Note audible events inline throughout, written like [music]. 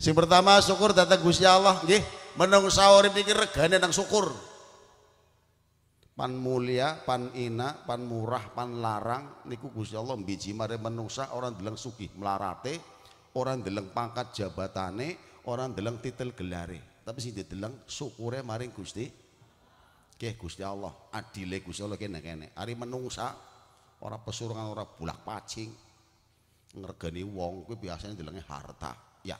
Sing pertama syukur datang Gusti Allah, nggih, menungsa urip iki regane nang syukur. Pan mulia, pan ina, pan murah, pan larang niku Gusti Allah biji mare menungsa orang deleng suki melarate, orang deleng pangkat jabatane, orang deleng titel gelare. Tapi sing dideleng syukure maring Gusti. Nggih Gusti Allah, adile Gusti Allah kene kene. Ari menungsa ora pesurungan ora bulak pacing. Ngergani wong kuwi biasanya delenge harta. Ya,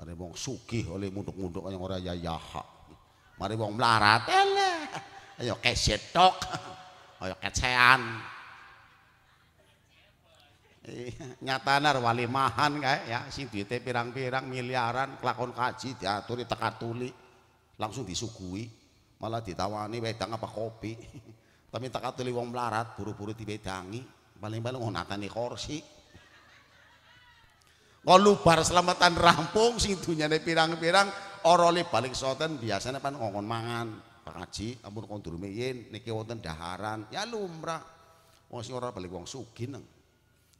Mari wong sugih oleh munduk-munduk yang orang yayaha. Mari wong melarat elah. Ayo keset tok. Ayo kecean. Iya, nyatanar wali mahan kayak ya si duitnya pirang-pirang miliaran kelakon kaji diaturi tuli. langsung disugui malah ditawani wedang apa kopi tapi tuli wong melarat buru-buru dibedangi paling-paling ngonatani korsi kalau bar selamatan rampung sing dunyane pirang-pirang orole balik soten biasanya pan ngongkon mangan. Pak Haji, ampun kon yen niki wonten daharan, ya lumrah. Wong sing orang balik wong sugih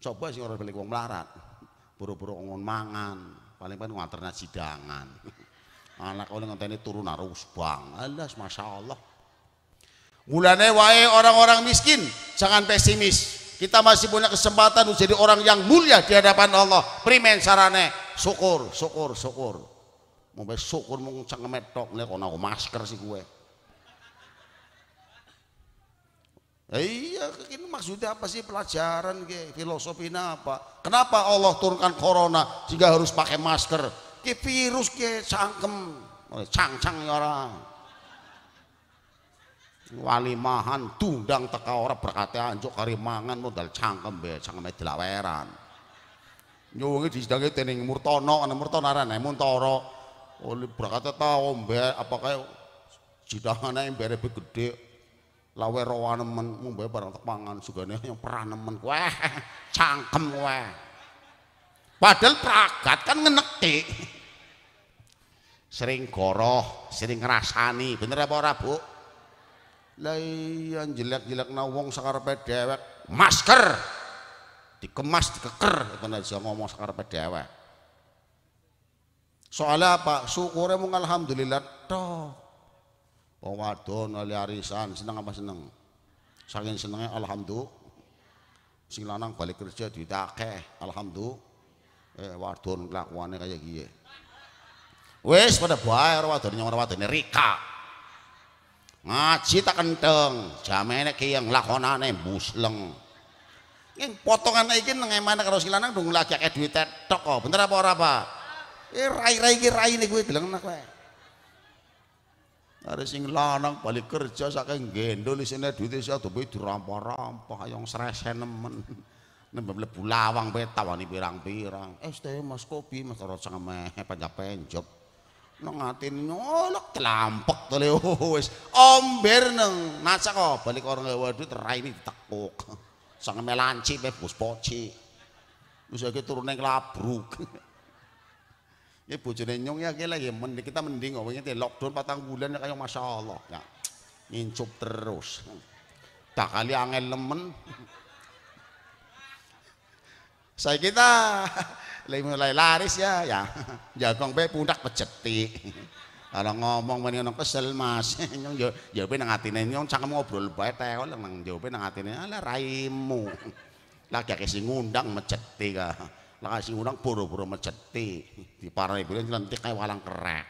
Coba sing orang balik wong melarat. Buru-buru ngongkon mangan, paling pan nganterna sidangan. [laughs] Anak oleh ini turun arus bang. Alas masyaallah. Mulane wae orang-orang miskin jangan pesimis. Kita masih punya kesempatan untuk jadi orang yang mulia di hadapan Allah. Primen sarane, syukur, syukur, syukur. Mau syukur mau cengemet tok nek ono oh, nah, masker sih gue. Eh, iya, ini maksudnya apa sih pelajaran ke filosofinya apa? Kenapa Allah turunkan corona sehingga harus pakai masker? Ke virus ke cangkem, cang-cang ya orang. wali mahan dundang teka ora berkati anjuk kari mangan modal cangkem be cangkem be dilaweran nyuwungi disidangi tening murtono kan murtono arane muntoro oli oh, berkati tau ombe apa kaya sidangannya yang berebe gede lawe rawa nemen mumbai barang tepangan sugane yang pernah nemen weh cangkem weh padahal pragat kan ngenekti sering goroh sering ngerasani bener apa ora bu Layan jelek na wong sakarepe dewek masker dikemas dikeker itu nek ngomong sakarepe dewek. Soalnya apa? syukur emang alhamdulillah toh. Wong wadon ali arisan seneng apa seneng? Saking senengnya alhamdulillah. Sing lanang balik kerja di akeh, alhamdulillah. Eh wadon kelakuannya kayak gini. wes pada buaya wadon yang wadon ora Rika. ngaji tak kenteng jamene ki yang lakonane busleng yang potongan iki nang emane karo silanang dung lagi akeh duit tok kok bener apa ora apa eh rai-rai iki rai niku e, deleng nak kowe Ada sing lanang balik kerja saking gendol di sini duit saya tuh bayi dirampok-rampok yang stres nemen nembem lebu lawang bayi tawani pirang-pirang eh mas kopi mas orang sama panjang penjok nang atin nyolok telampek to [laughs] wis omber nang nasak kok balik orang gawe duit raine ditekuk [laughs] sang melanci pe bus poci wis iki turune kelabruk [laughs] ya bojone nyong ya kene lagi mending kita mending kok ngene lockdown patang bulan kaya masyaallah ngincup terus tak kali angel nemen Saya kita [laughs] mulai laris ya, ya [laughs] jagong be pundak peceti. [laughs] Kalau ngomong meni ono kesel Mas, nyong yo yo pe nang atine nyong cangkem ngobrol bae teol nang yo pe nang atine ala raimu. lagi gak sing ngundang meceti ka. Lah sing ngundang boro-boro di parane bulan nanti kae walang kerek.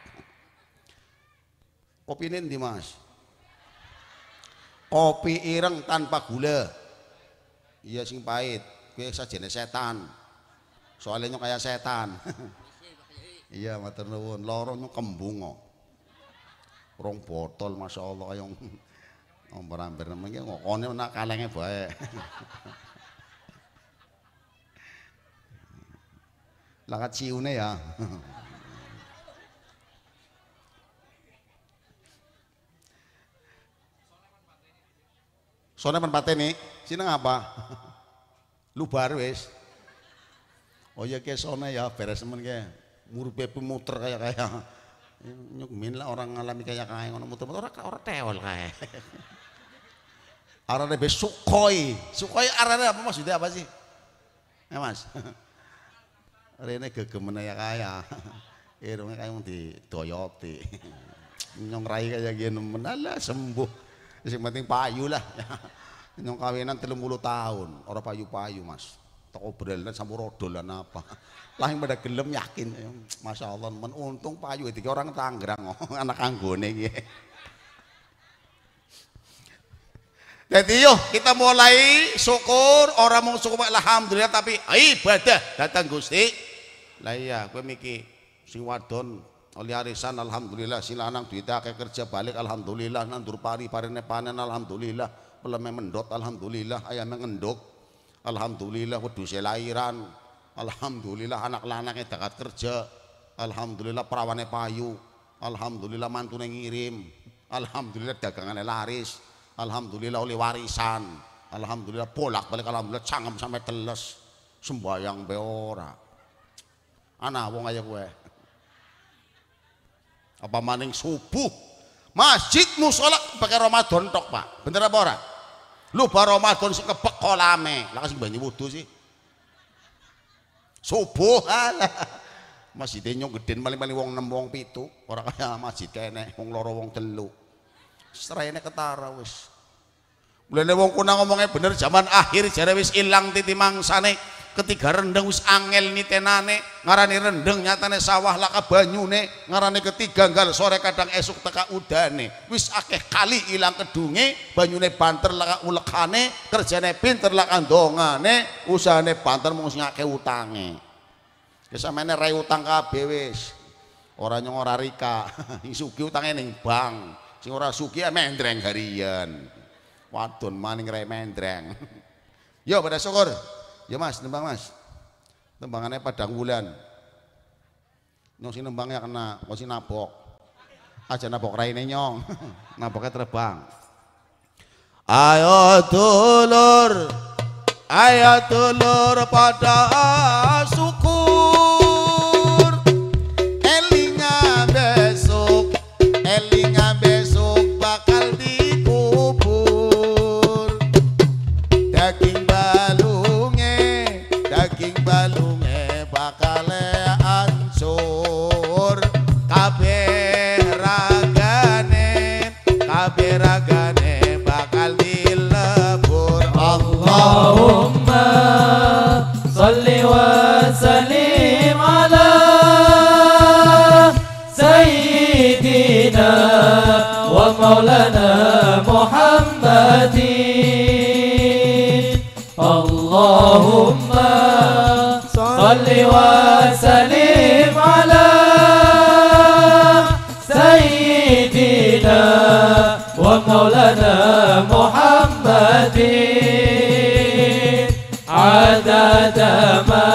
ini ndi Mas? Kopi ireng tanpa gula. Iya sing pahit kowe sajene setan. Soalnya nyok kaya setan. [laughs] iya matur nuwun, loro nyok kembung kok. Rong botol Allah, yang [laughs] omber-amber nemen ki ngokone nak kalenge bae. Lakat [laughs] ciune ya. Soalnya penpatene, sini apa? Lubar wis. Oh ya kesone ya beres temen kayak murupe pemuter kayak kayak nyukmin lah orang ngalami kayak kayak ngono muter-muter orang orang teol kayak. [laughs] Arane be sukoi. Sukoi arane apa maksudnya apa sih? Ya Mas. [laughs] Rene gegemen ya kaya. Irungnya kayak [laughs] eh, di doyoti. Nyongrai kaya gini menala sembuh. Yang penting payu lah. Nyong kawinan telung puluh tahun, orang payu-payu, Mas. Toko obrolan sampur rodolan apa. Lah yang pada gelem yakin, Masya Allah, menuntung untung payu itu orang tanggerang oh, [laughs] anak anggone Jadi yuk kita mulai syukur orang mau syukur alhamdulillah tapi ibadah datang gusti lah iya gue mikir si wadon oleh arisan alhamdulillah silanang duit kerja balik alhamdulillah nandur pari parine panen alhamdulillah peleme mendot alhamdulillah ayam mengendok, alhamdulillah waduh ya selairan alhamdulillah anak lanangnya dekat kerja alhamdulillah perawannya payu alhamdulillah mantune ngirim alhamdulillah dagangannya laris alhamdulillah oleh warisan alhamdulillah bolak balik alhamdulillah cangkem sampai teles sembahyang beora anak wong aja gue apa maning subuh masjid musola pakai Ramadan tok pak bener apa ora Lu baru Ramadan sekepek kolame. Lah sing banyu wudu sih. Subuh [laughs] alah. Masjidnya geden paling-paling wong 6 wong 7, ora kaya masjid kene wong loro wong telu. Serene ketara wis. Mulane wong kuna ngomongnya bener zaman akhir jare wis ilang titi mangsane ketiga rendeng wis angel tenane ngarani rendeng nyatane sawah laka banyune ngarani ketiga gal sore kadang esuk teka udane wis akeh kali ilang kedunge banyune banter laka ulekane kerjane pinter laka dongane usahane banter mung sing akeh utange kesamene ya rai utang kabeh wis ora nyong ora rika [laughs] sugi utange ning bank sing ora sugi mendreng harian wadon maning rek mendreng [laughs] yo pada syukur Ya mas, nembang mas. Nembangannya padang bulan. Nyong si nembangnya kena, kau si nabok. Aja nabok raine nyong. [laughs] Naboknya terbang. Ayo dulur, ayo dulur pada asu. مولانا محمد اللهم صل وسلم على سيدنا ومولانا محمد عدد ما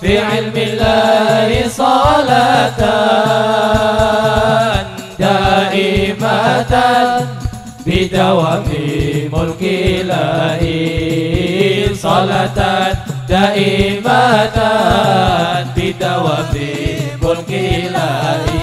في علم الله صلاةً بدوام ملك إلهي صلاة دائمة بدوام ملك إلهي